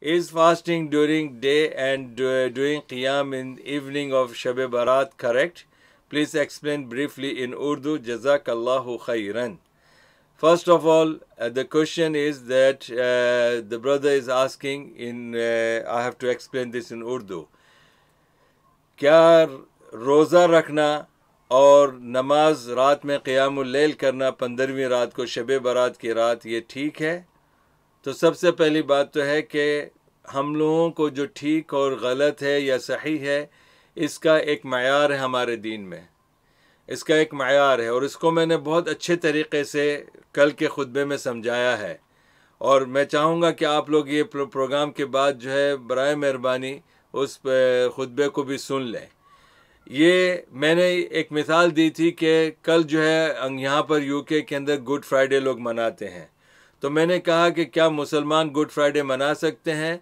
is fasting during day and uh, doing qiyam in evening of shab barat correct please explain briefly in urdu jazakallahu khairan first of all uh, the question is that uh, the brother is asking in uh, i have to explain this in urdu Kya क्या रोज़ा रखना और नमाज रात में क़यामुल्लैल करना पंद्रहवीं रात को शब barat ki raat ye theek hai? तो सबसे पहली बात तो है कि हम लोगों को जो ठीक और गलत है या सही है इसका एक मैार है हमारे दीन में इसका एक मैार है और इसको मैंने बहुत अच्छे तरीके से कल के खुतबे में समझाया है और मैं चाहूँगा कि आप लोग ये प्रोग्राम के बाद जो है बर मेहरबानी उस खुतबे को भी सुन लें ये मैंने एक मिसाल दी थी कि कल जो है अं, यहाँ पर यूके के अंदर गुड फ्राइडे लोग मनाते हैं तो मैंने कहा कि क्या मुसलमान गुड फ्राइडे मना सकते हैं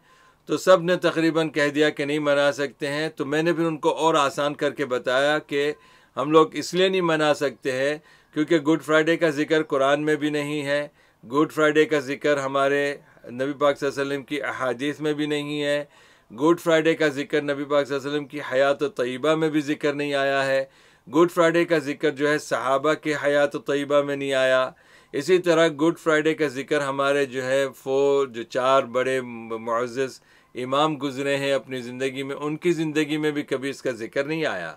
तो सब ने तकरीबन कह दिया कि नहीं मना सकते हैं तो मैंने फिर उनको और आसान करके बताया कि हम लोग इसलिए नहीं मना सकते हैं क्योंकि गुड फ्राइडे का ज़िक्र कुरान में भी नहीं है गुड फ्राइडे का ज़िक्र हमारे नबी पाक वसल्लम की अहादीस में भी नहीं है गुड फ्राइडे का ज़िक्र नबी पाक वसल्लम की हयात तयबा में भी ज़िक्र नहीं आया है गुड फ्राइडे का ज़िक्र जो है सहाबा के हयात तयबा में नहीं आया इसी तरह गुड फ्राइडे का जिक्र हमारे जो है फो जो चार बड़े मुआज़ इमाम गुजरे हैं अपनी ज़िंदगी में उनकी ज़िंदगी में भी कभी इसका जिक्र नहीं आया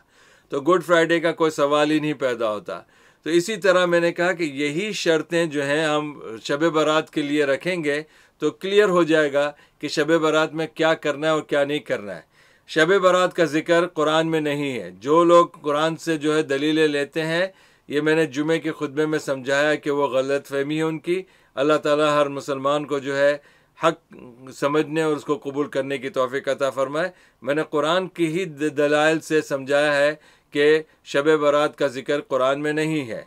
तो गुड फ्राइडे का कोई सवाल ही नहीं पैदा होता तो इसी तरह मैंने कहा कि यही शर्तें जो हैं हम शब बारात के लिए रखेंगे तो क्लियर हो जाएगा कि शब बारात में क्या करना है और क्या नहीं करना है शब बारात का जिक्र कुरान में नहीं है जो लोग कुरान से जो है दलीलें लेते हैं ये मैंने जुमे के खुतबे में समझाया कि वो गलत फहमी है उनकी अल्लाह ताला हर मुसलमान को जो है हक समझने और उसको कबूल करने की तोफ़ी अता फ़रमाए मैंने कुरान की ही दलाइल से समझाया है कि शब बारात का ज़िक्र कुरान में नहीं है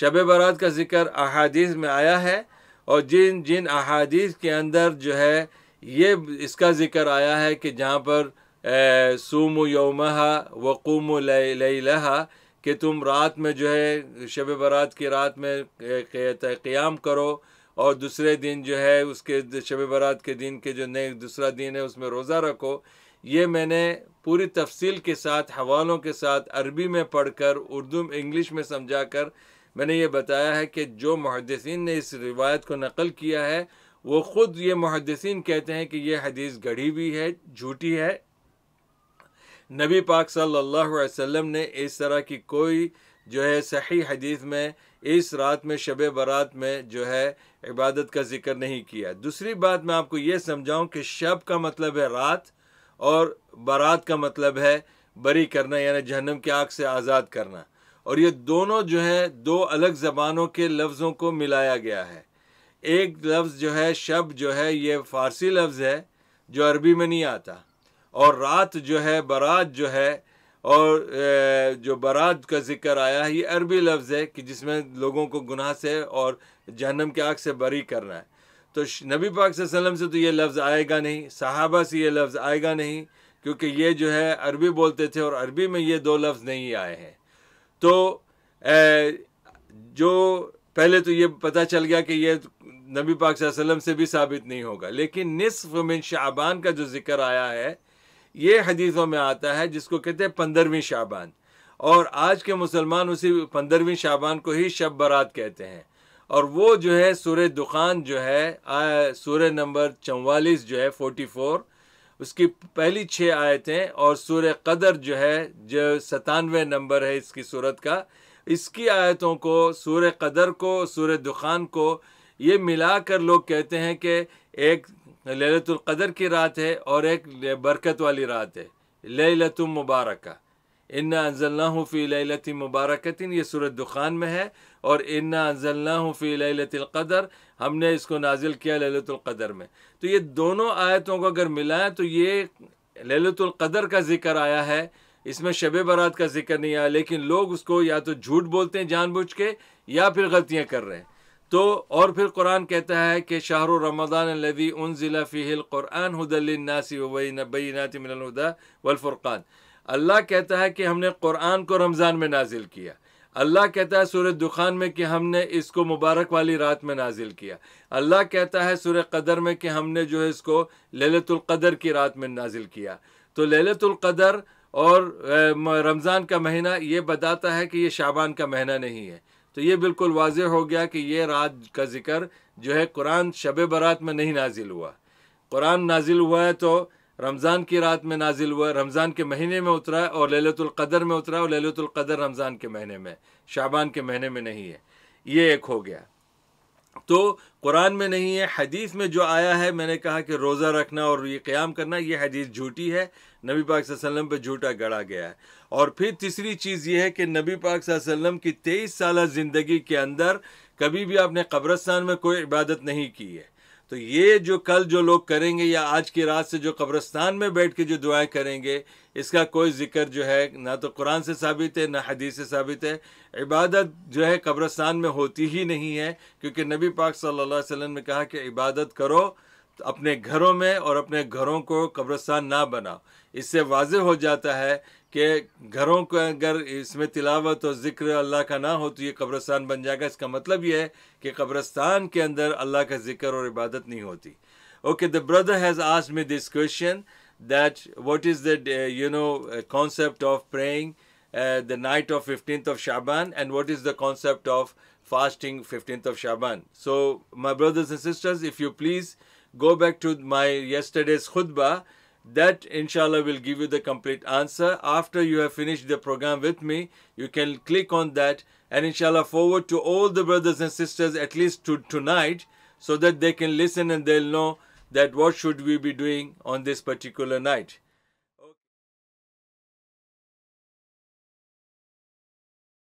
शब बारात का ज़िक्र अहादीस में आया है और जिन जिन अहादीस के अंदर जो है ये इसका ज़िक्र आया है कि जहाँ पर सोम यौमहा वक़ूम लहा कि तुम रात में जो है शब बारात की रात में क़्याम करो और दूसरे दिन जो है उसके शब बारात के दिन के जो नए दूसरा दिन है उसमें रोज़ा रखो ये मैंने पूरी तफसील के साथ हवालों के साथ अरबी में पढ़कर उर्दू इंग्लिश में समझा कर मैंने ये बताया है कि जो महदसिन ने इस रिवायत को नकल किया है वो ख़ुद ये महदसिन कहते हैं कि यह हदीस गढ़ी हुई है झूठी है नबी पाक सल्लल्लाहु अलैहि वसल्लम ने इस तरह की कोई जो है सही हदीस में इस रात में शब बारात में जो है इबादत का जिक्र नहीं किया दूसरी बात मैं आपको ये समझाऊं कि शब का मतलब है रात और बारात का मतलब है बरी करना यानी जहनम के आग से आज़ाद करना और ये दोनों जो है दो अलग ज़बानों के लफ्ज़ों को मिलाया गया है एक लफ्ज़ जो है शब जो है ये फ़ारसी लफ्ज़ है जो अरबी में नहीं आता और रात जो है बारात जो है और जो बारात का जिक्र आया है ये अरबी लफ्ज़ है कि जिसमें लोगों को गुनाह से और जहनम के आग से बरी करना है तो नबी पाक वसल्लम से तो ये लफ्ज़ आएगा नहीं सहाबा से ये लफ्ज़ आएगा नहीं क्योंकि ये जो है अरबी बोलते थे और अरबी में ये दो लफ्ज़ नहीं आए हैं तो जो पहले तो ये पता चल गया कि ये नबी पाक वसल्लम से भी साबित नहीं होगा लेकिन निसफ़ मिन शाबान का जो जिक्र आया है ये हदीसों में आता है जिसको कहते हैं पंद्रहवीं शाबान और आज के मुसलमान उसी पंद्रहवीं शाबान को ही शब बारात कहते हैं और वो जो है सूर्य दुकान जो है सूर्य नंबर चौवालीस जो है फोर्टी फोर उसकी पहली छः आयतें और सूर्य कदर जो है जो सतानवे नंबर है इसकी सूरत का इसकी आयतों को सूर्य कदर को सूर्य दुकान को ये मिलाकर लोग कहते हैं कि एक ललतुल्क़दर की रात है और एक बरकत वाली रात है लत मुबारक इन्ना अनजल्ला फ़ी मुबारकिन ये सूरत दुखान में है और इन्ना अनजल्ला फ़ी लतलक़दर हमने इसको नाजिल किया ललतुल्क़दर में तो ये दोनों आयतों को अगर मिलाएं तो ये ललतुल्क़दर का ज़िक्र आया है इसमें शब बारात का जिक्र नहीं आया लेकिन लोग उसको या तो झूठ बोलते हैं जानबूझ के या फिर गलतियाँ कर रहे हैं तो और फिर कुरान कहता है कि शाहर रमदान लदी उन ज़िला फ़ील क़ुरान हदलनासी वबीनाती मिनदा वलफ़ुरक़ान अल्लाह कहता है कि हमने कुरान को रमज़ान में नाजिल किया अल्लाह कहता है सूर्य दुखान में कि हमने इसको मुबारक वाली रात में नाजिल किया अल्लाह कहता है सूर्य कदर में कि हमने जो है इसको ललतुल्क़दर की रात में नाजिल किया तो ललितर और रमज़ान का महीना ये बताता है कि ये शाबान का महीना नहीं है तो ये बिल्कुल वाज हो गया कि ये रात का ज़िक्र जो है कुरान शब बारात में नहीं नाजिल हुआ कुरान नाजिल हुआ है तो रमज़ान की रात में नाजिल हुआ रमज़ान के महीने में उतरा है और ललितर में उतरा है और ललितर रमज़ान के महीने में शाबान के महीने में नहीं है ये एक हो गया तो कुरान में नहीं है हदीस में जो आया है मैंने कहा कि रोज़ा रखना और ये क़्याम करना ये हदीस झूठी है नबी पाक वसल्लम पर झूठा गढ़ा गया है और फिर तीसरी चीज़ यह है कि नबी पाक वसल्लम की तेईस साल ज़िंदगी के अंदर कभी भी आपने कब्रस्तान में कोई इबादत नहीं की है तो ये जो कल जो लोग करेंगे या आज की रात से जो कब्रस्तान में बैठ के जो दुआएं करेंगे इसका कोई जिक्र जो है ना तो कुरान से साबित है ना हदीस से साबित है इबादत जो है कब्रस्तान में होती ही नहीं है क्योंकि नबी पाक सल्लल्लाहु अलैहि वसल्लम ने कहा कि इबादत करो अपने घरों में और अपने घरों को कब्रस्तान ना बनाओ इससे वाज हो जाता है कि घरों को अगर इसमें तिलावत और ज़िक्र अल्लाह का ना हो तो ये कब्रस्तान बन जाएगा इसका मतलब ये है कि कब्रस्तान के अंदर अल्लाह का जिक्र और इबादत नहीं होती ओके द ब्रदर हैज़ आज me this question that what is the you know concept of praying the night of fifteen of Shaban and what is the concept of fasting 15th of Shaban so my brothers and sisters if you please go back to my yesterday's khutbah. That inshallah will give you the complete answer. After you have finished the program with me, you can click on that and inshallah forward to all the brothers and sisters at least to tonight so that they can listen and they'll know that what should we be doing on this particular night.